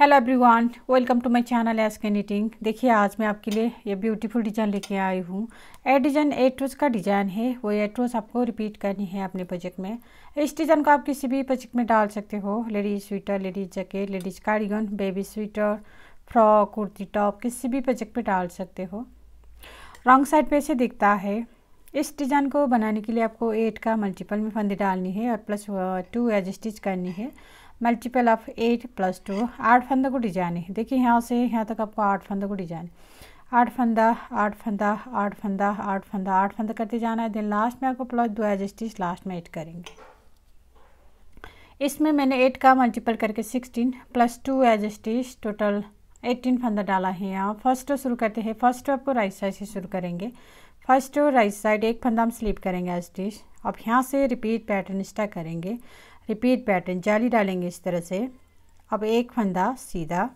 hello everyone welcome to my channel S K देखिए आज मैं आपके लिए ये ब्यूटीफुल डिज़ाइन लेके आई हूँ ए डिज़ाइन एट रोज का डिज़ाइन है वो एट रोज आपको रिपीट करनी है अपने प्रोजेक्ट में इस डिज़ाइन को आप किसी भी प्रोजेक्ट में डाल सकते हो ladies sweater ladies jacket ladies cardigan baby sweater frock kurti top किसी भी प्रोजेक्ट पर डाल सकते हो रॉन्ग साइड पर ऐसे दिखता है इस डिज़ाइन को बनाने के लिए आपको एट का मल्टीपल में फंदी डालनी है और प्लस टू एज स्टिच करनी है multiple of eight plus two आठ फंदा को डिजाइन है देखिए यहाँ से यहाँ तक आपको आठ फंदा को डिजाइन आठ फंदा आठ फंदा आठ फंदा आठ फंदा आठ फंदा करते जाना है देन लास्ट में आपको प्लस दो एज स्टिच लास्ट में एड करेंगे इसमें मैंने एट का मल्टीपल करके sixteen plus two edge stitch total eighteen फंदा डाला है यहाँ फर्स्ट शुरू करते हैं फर्स्ट आपको राइट साइड से शुरू करेंगे फर्स्ट राइट साइड एक फंदा हम स्लीप करेंगे एज स्टिच अब यहाँ से रिपीट पैटर्न स्टार्ट करेंगे रिपीट पैटर्न जाली डालेंगे इस तरह से अब एक फंदा सीधा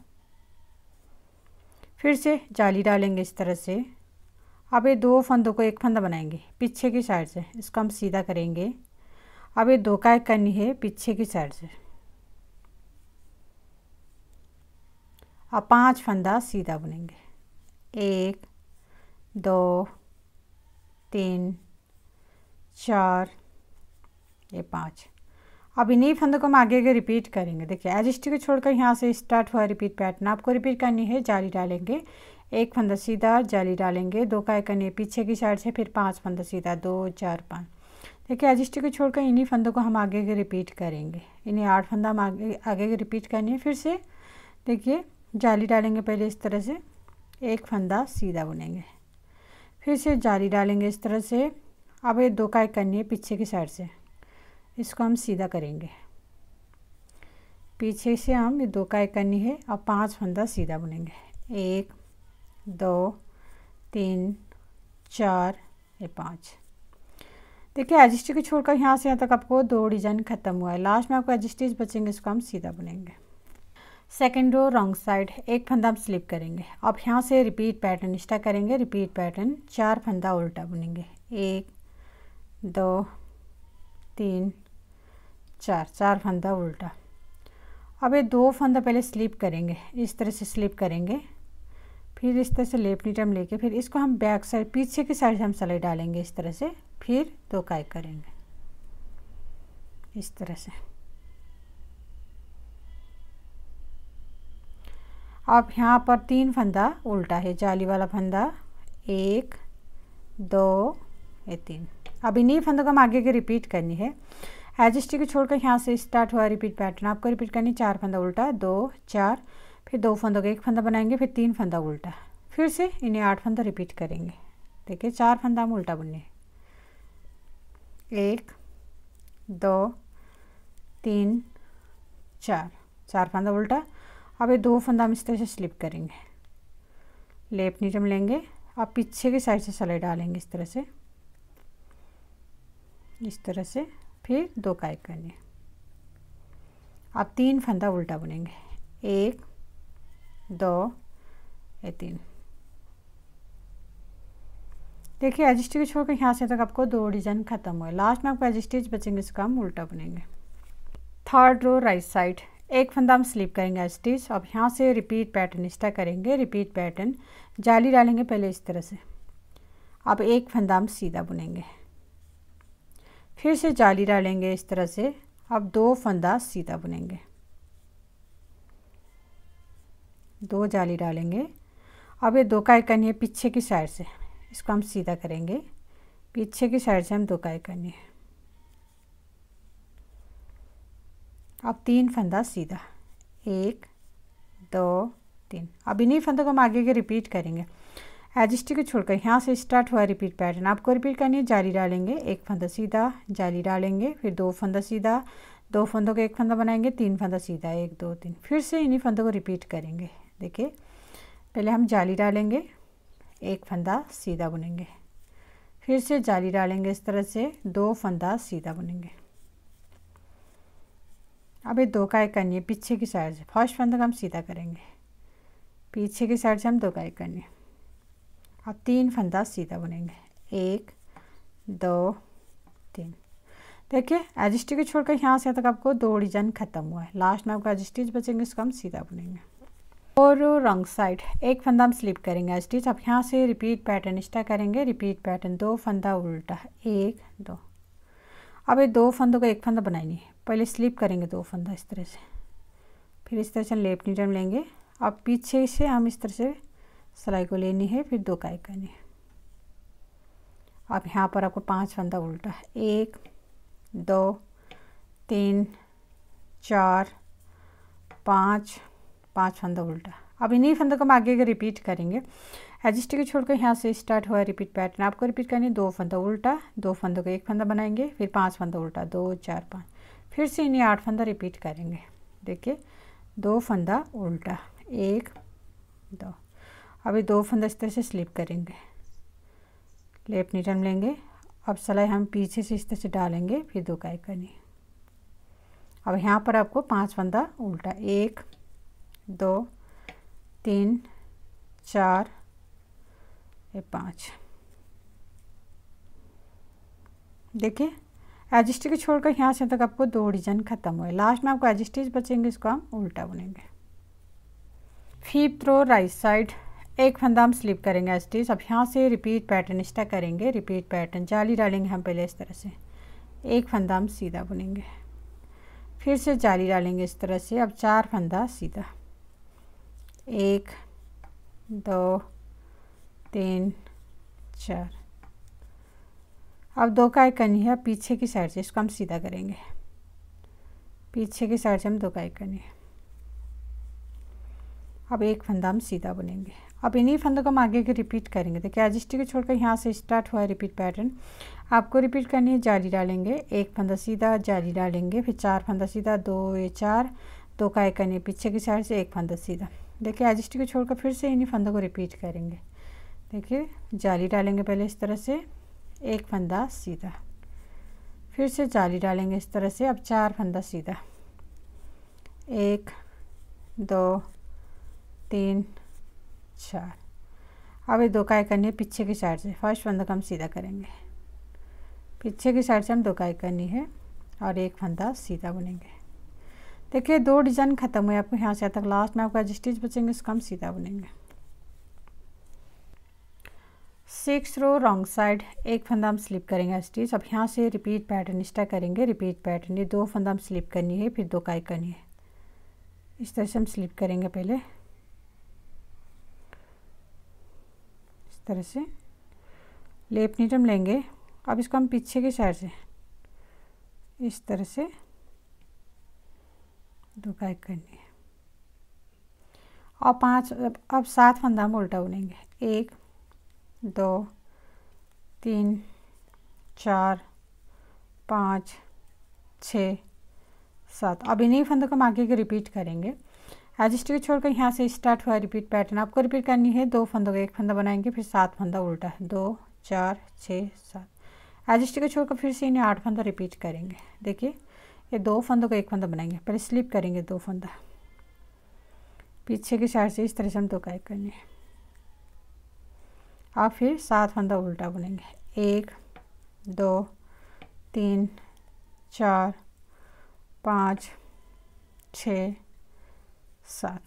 फिर से जाली डालेंगे इस तरह से अब ये दो फंदों को एक फंदा बनाएंगे पीछे की साइड से इसको हम सीधा करेंगे अब ये दो का एक करनी है पीछे की साइड से अब पांच फंदा सीधा बनेंगे एक दो तीन चार ये पाँच अब इन्हीं फंदों को हम आगे आगे रिपीट करेंगे देखिए एजिस्टी को छोड़कर यहाँ से स्टार्ट हुआ रिपीट पैटर्न आपको रिपीट करनी है जाली डालेंगे एक फंदा सीधा जाली डालेंगे दो का एक है पीछे की साइड से फिर पांच फंदा सीधा दो चार पाँच देखिए एजिस्टी को छोड़कर इन्हीं फंदों को हम आगे आगे रिपीट करेंगे इन्हीं आठ फंदा हम आगे आगे आगे रिपीट करनी है फिर से देखिए जाली डालेंगे पहले इस तरह से एक फंदा सीधा बुनेंगे फिर से जाली डालेंगे इस तरह से अब ये दो का एक है पीछे की साइड से इसको हम सीधा करेंगे पीछे से हम ये दो का एक करनी है और पांच फंदा सीधा बुनेंगे एक दो तीन चार ये पाँच देखिए एजिस्टी को छोड़कर यहाँ से यहाँ तक आपको दो डिजाइन खत्म हुआ है लास्ट में आपको एजिस्टीज बचेंगे इसको हम सीधा बुनेंगे सेकेंड रो रॉन्ग साइड एक फंदा हम स्लिप करेंगे अब यहाँ से रिपीट पैटर्न स्टा करेंगे रिपीट पैटर्न चार फंदा उल्टा बुनेंगे एक दो तीन चार चार फंदा उल्टा अब ये दो फंदा पहले स्लिप करेंगे इस तरह से स्लिप करेंगे फिर इस तरह से लेफ्ट नीटम लेके फिर इसको हम बैक साइड पीछे की साइड से हम सलाई डालेंगे इस तरह से फिर दो काय करेंगे इस तरह से अब यहाँ पर तीन फंदा उल्टा है जाली वाला फंदा एक दो ये तीन अब इन्हीं फंदों को हम आगे के रिपीट करनी है एजिस्टी को छोड़कर यहाँ से स्टार्ट हुआ रिपीट पैटर्न आपको रिपीट करनी चार फंदा उल्टा दो चार फिर दो फंदों का एक फंदा बनाएंगे फिर तीन फंदा उल्टा फिर से इन्हें आठ फंदा रिपीट करेंगे देखिए चार फंदा हम उल्टा बुने एक दो तीन चार चार फंदा उल्टा अब ये दो फंदा हम इस तरह से स्लिप करेंगे लेप नीचे लेंगे अब पीछे की साइड से सलाई डालेंगे इस तरह से इस तरह से फिर दो काय करने अब तीन फंदा उल्टा बुनेंगे एक दो ये तीन देखिए एज स्टिच होकर यहाँ से तक आपको दो डिजाइन खत्म हुए लास्ट में आपको एजस्टिच बचेंगे इसका हम उल्टा बुनेंगे थर्ड रो राइट साइड एक फंदा हम स्लिप करेंगे एज अब यहाँ से रिपीट पैटर्न इस्टा करेंगे रिपीट पैटर्न जाली डालेंगे पहले इस तरह से अब एक फंदा हम सीधा बुनेंगे फिर से जाली डालेंगे इस तरह से अब दो फंदा सीधा बुनेंगे दो जाली डालेंगे अब ये दो का करनी है पीछे की साइड से इसको हम सीधा करेंगे पीछे की साइड से हम दो का करनी है अब तीन फंदा सीधा एक दो तीन अब इन्हीं फंदों को हम आगे के रिपीट करेंगे एजिस्टी को छोड़कर यहाँ से स्टार्ट हुआ रिपीट पैटर्न आपको रिपीट करनी है जाली डालेंगे एक फंदा सीधा जाली डालेंगे फिर दो फंदा सीधा दो फंदों का एक फंदा बनाएंगे तीन फंदा सीधा एक दो तीन फिर से इन्हीं फंदों को रिपीट करेंगे देखिए पहले हम जाली डालेंगे एक फंदा सीधा बुनेंगे फिर से जाली डालेंगे इस तरह से दो फंदा सीधा बुनेंगे अब ये दो काय करनी है पीछे की साइड से फर्स्ट फंदा का हम सीधा करेंगे पीछे की साइड से हम दो काय करनी है अब हाँ, तीन फंदा सीधा बुनेंगे एक दो तीन देखिए एज को छोड़कर यहाँ से तक आपको दो डिजाइन खत्म हुआ है लास्ट में आपका एज बचेंगे उसको हम सीधा बुनेंगे और रंग साइड एक फंदा हम स्लिप करेंगे एज स्टिच अब यहाँ से रिपीट पैटर्न इस्टा करेंगे रिपीट पैटर्न दो फंदा उल्टा एक दो अब ये दो फंदों का एक फंदा बनाएंगे पहले स्लिप करेंगे दो फंदा इस तरह से फिर इस तरह से लेफ्ट टर्म लेंगे अब पीछे से हम इस तरह से सिलाई को लेनी है फिर दो काई करनी है अब यहाँ पर आपको पांच फंदा उल्टा है एक दो तीन चार पाँच पाँच फंदा उल्टा अब इन्हीं फंदों को हम आगे आगे रिपीट करेंगे एडजस्ट को छोड़कर यहाँ से स्टार्ट हुआ रिपीट पैटर्न आपको रिपीट करनी है दो फंदा उल्टा दो फंदों को एक फंदा बनाएंगे फिर पांच फंदा उल्टा दो चार पाँच फिर से इन्हीं आठ फंदा रिपीट करेंगे देखिए दो फंदा उल्टा एक दो अभी दो फंदा इस तरह से स्लिप करेंगे लेप निटर्न लेंगे अब सलाई हम पीछे से इस तरह से डालेंगे फिर दो काई करनी अब यहाँ पर आपको पांच फंदा उल्टा एक दो तीन चार ये पाँच देखिए एजिस्टी को छोड़कर यहाँ से तक आपको दो डिजाइन खत्म हुए लास्ट में आपको एजिस्टीज बचेंगे इसको हम उल्टा बुनेंगे फिफ्थ रो राइट साइड एक फंदा हम स्लिप करेंगे एज अब यहाँ से रिपीट पैटर्न स्टा करेंगे रिपीट पैटर्न जाली डालेंगे हम पहले इस तरह से एक फंदा हम सीधा बुनेंगे फिर से जाली डालेंगे इस तरह से अब चार फंदा सीधा एक दो तीन चार अब दो का एक कनी है पीछे की साइड से इसको हम सीधा करेंगे पीछे की साइड से हम दो का एक कनी है अब एक फंदा हम सीधा बुनेंगे अब इन्हीं फंदों को हम आगे के रिपीट करेंगे देखिए एजिस्टी को छोड़कर यहाँ से स्टार्ट हुआ है रिपीट पैटर्न आपको रिपीट करनी है जाली डालेंगे एक फंदा सीधा जाली डालेंगे फिर चार फंदा सीधा दो ये चार दो का एक करनी पीछे की साइड से एक फंदा सीधा देखिए एजिस्टी को छोड़कर फिर से इन्हीं फंदों को रिपीट करेंगे देखिए जाली डालेंगे पहले इस तरह से एक फंदा सीधा फिर से जाली डालेंगे इस तरह से अब चार फंदा सीधा एक दो तीन चार अब ये दो काई करनी है पीछे की साइड से फर्स्ट फंदा का हम सीधा करेंगे पीछे की साइड से हम दो काई करनी है और एक फंदा सीधा बुनेंगे देखिए दो डिजाइन खत्म हुए आपको यहाँ से आता लास्ट में आपका स्टिच बचेंगे उसका हम सीधा बुनेंगे सिक्स रो रॉन्ग साइड एक फंदा हम स्लिप करेंगे स्टिच अब यहाँ से रिपीट पैटर्न स्टा करेंगे रिपीट पैटर्न ये दो फंदा हम स्लिप करनी है फिर दो काई करनी है इस तरह से हम स्लिप करेंगे पहले तरह से लेप नीट हम लेंगे अब इसको हम पीछे के साइड से इस तरह से दुकाई करनी है और पांच अब सात फंदा हम उल्टा बुनेंगे एक दो तीन चार पाँच छ सात अब इन्हीं फंदों को हम आगे के रिपीट करेंगे आज स्टिच छोड़कर यहाँ से स्टार्ट हुआ रिपीट पैटर्न आपको रिपीट करनी है दो फंदों का एक फंदा बनाएंगे फिर सात फंदा उल्टा दो चार छः सात आज स्टिक छोड़कर फिर से इन्हें आठ फंदा रिपीट करेंगे देखिए ये दो फंदों का एक फंदा बनाएंगे पहले स्लिप करेंगे दो फंदा पीछे के साइड से इस तरह से हम दो काय करनी है और फिर सात फंदा उल्टा बुनेंगे एक दो तीन चार पाँच छः सात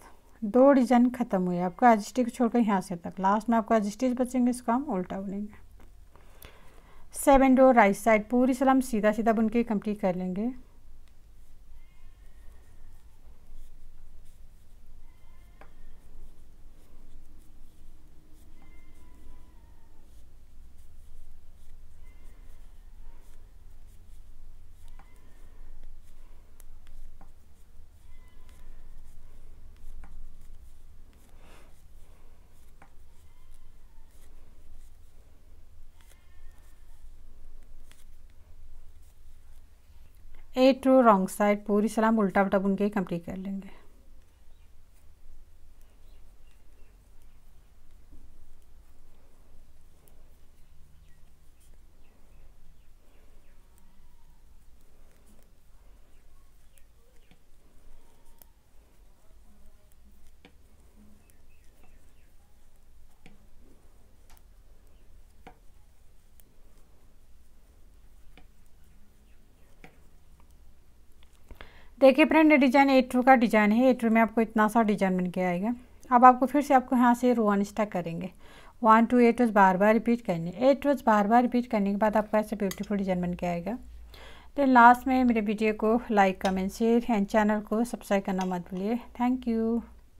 दो डिजाइन खत्म हुए आपको एज स्टिच छोड़कर यहाँ से तक लास्ट में आपको एज स्टिच बचेंगे इसको हम उल्टा बुनेंगे सेवन डो राइट साइड पूरी सलाम सीधा सीधा बुन के कंप्लीट कर लेंगे ए टू रॉन्ग साइड पूरी सलाम उल्टा उल्टा बुन के कंप्लीट कर लेंगे देखिए फ्रेंड ये डिज़ाइन ए टू का डिज़ाइन है ए टू में आपको इतना सा डिज़ाइन बन के आएगा अब आपको फिर से आपको यहाँ से रो स्टक करेंगे वन टू एट रोज बार बार रिपीट करनी एट रोज बार बार रिपीट करने के बाद आपको ऐसे ब्यूटीफुल डिज़ाइन बन के आएगा देन लास्ट में मेरे वीडियो को like comment share and channel को सब्सक्राइब करना मत भूलिए थैंक यू